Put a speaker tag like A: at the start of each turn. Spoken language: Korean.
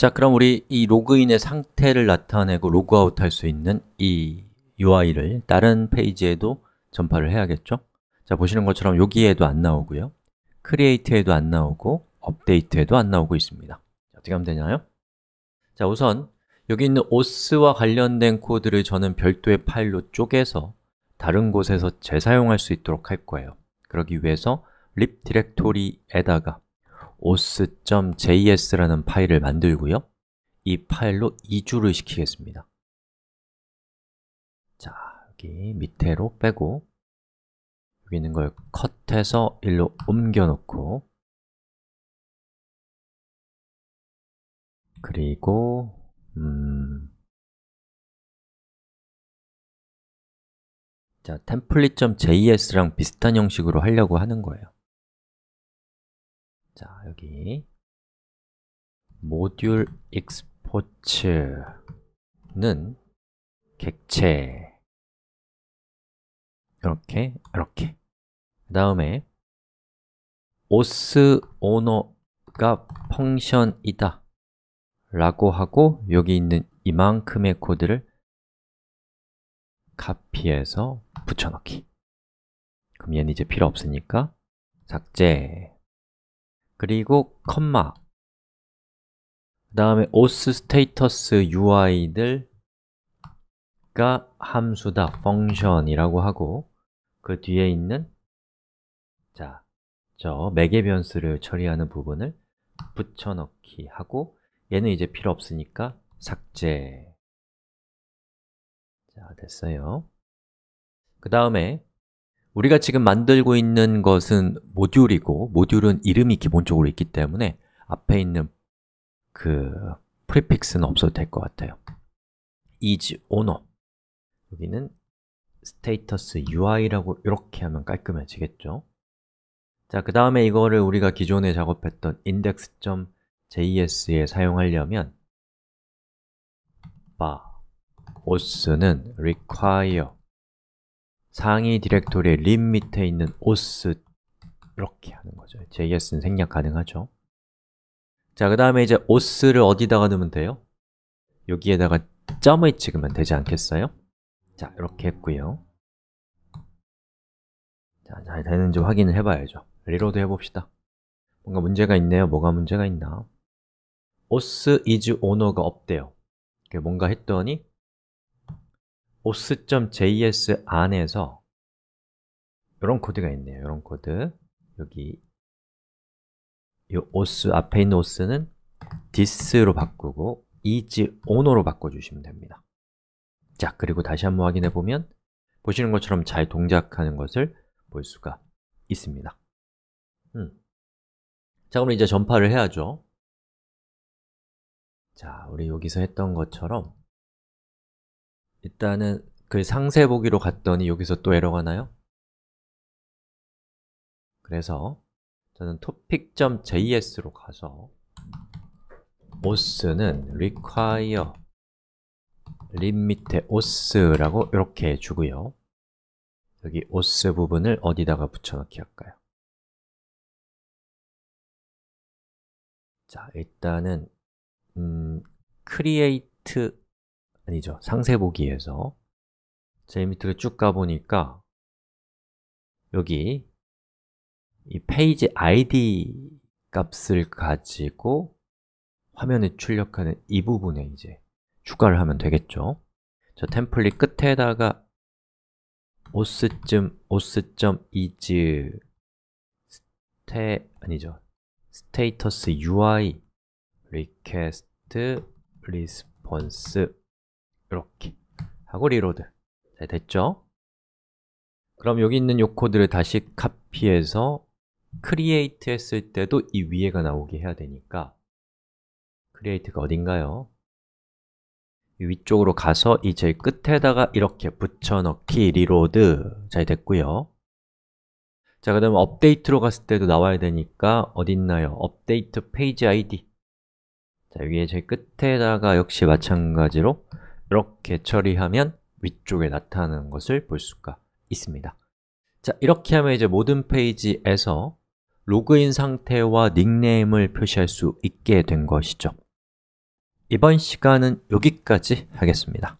A: 자, 그럼 우리 이 로그인의 상태를 나타내고 로그아웃 할 수 있는 이 UI를 다른 페이지에도 전파를 해야겠죠? 자, 보시는 것처럼 여기에도 안 나오고요 크리에이트에도 안 나오고 업데이트에도 안 나오고 있습니다 어떻게 하면 되나요? 자, 우선 여기 있는 OS와 관련된 코드를 저는 별도의 파일로 쪼개서 다른 곳에서 재사용할 수 있도록 할 거예요 그러기 위해서 립 디렉토리에다가 os.js라는 파일을 만들고요. 이 파일로 이주를 시키겠습니다.
B: 자, 여기 밑에로 빼고 여기 있는 걸 컷해서 일로 옮겨놓고 그리고 음 자, t e m j s 랑 비슷한 형식으로 하려고 하는 거예요. 자, 여기 모듈 익스 r 츠는 객체 이렇게, 이렇게 그 다음에 os 오스 오너가 펑션이다
A: 라고 하고 여기 있는 이만큼의 코드를
B: 카피해서 붙여넣기 그럼 얘는 이제 필요 없으니까 삭제 그리고 컴마
A: 그 다음에 os status ui들가 함수다, function이라고 하고 그 뒤에 있는 자, 저 매개 변수를 처리하는 부분을 붙여넣기 하고 얘는 이제 필요 없으니까 삭제 자, 됐어요 그 다음에 우리가 지금 만들고 있는 것은 모듈이고 모듈은 이름이 기본적으로 있기 때문에 앞에 있는 그
B: 프리픽스는 없어도 될 것 같아요
A: is owner 여기는 status ui라고 이렇게 하면 깔끔해지겠죠 자, 그 다음에 이거를 우리가 기존에 작업했던 index.js에 사용하려면 bar, os는 require 상위 디렉토리 의림 밑에 있는 os 이렇게 하는 거죠. JS는 생략 가능하죠. 자, 그 다음에 이제 os를 어디다가 넣으면 돼요? 여기에다가 점을 찍으면 되지 않겠어요? 자, 이렇게 했고요. 자, 잘 되는지 확인을 해봐야죠. 리로드 해봅시다. 뭔가 문제가 있네요. 뭐가 문제가 있나? os is owner가 없대요. 뭔가 했더니 os.js 안에서 이런 코드가 있네요. 이런 코드 여기 이 os 앞에 있는 os는 this로 바꾸고 is on으로 바꿔주시면 됩니다. 자, 그리고 다시 한번 확인해 보면 보시는 것처럼 잘 동작하는 것을 볼 수가 있습니다.
B: 음. 자, 그럼 이제 전파를 해야죠. 자, 우리 여기서 했던 것처럼 일단은 그 상세 보기로 갔더니 여기서 또 에러가 나요?
A: 그래서 저는 topic.js로 가서 os는 require 림 밑에 os라고
B: 이렇게 해주고요 여기 os 부분을 어디다가 붙여넣기 할까요? 자, 일단은 음, create 아니죠. 상세 보기에서
A: 제일 밑으로 쭉 가보니까 여기 이 페이지 ID 값을 가지고 화면에 출력하는 이 부분에 이제 추가를 하면 되겠죠 저 템플릿 끝에다가 os.os.is os 스테 아니죠 s t a t u UI request r 이렇게 하고 리로드 자, 됐죠? 그럼 여기 있는 요 코드를 다시 카피해서 create 했을 때도 이 위에가 나오게 해야 되니까 create가 어딘가요? 위쪽으로 가서 이 제일 끝에다가 이렇게 붙여넣기 리로드 잘 됐고요 자, 그다음 업데이트로 갔을 때도 나와야 되니까 어딨나요? 업데이트 페이지 아이디 자, 위에 제일 끝에다가 역시 마찬가지로 이렇게 처리하면 위쪽에 나타나는 것을 볼 수가 있습니다 자, 이렇게 하면 이제 모든 페이지에서 로그인 상태와 닉네임을 표시할 수 있게 된 것이죠 이번 시간은 여기까지 하겠습니다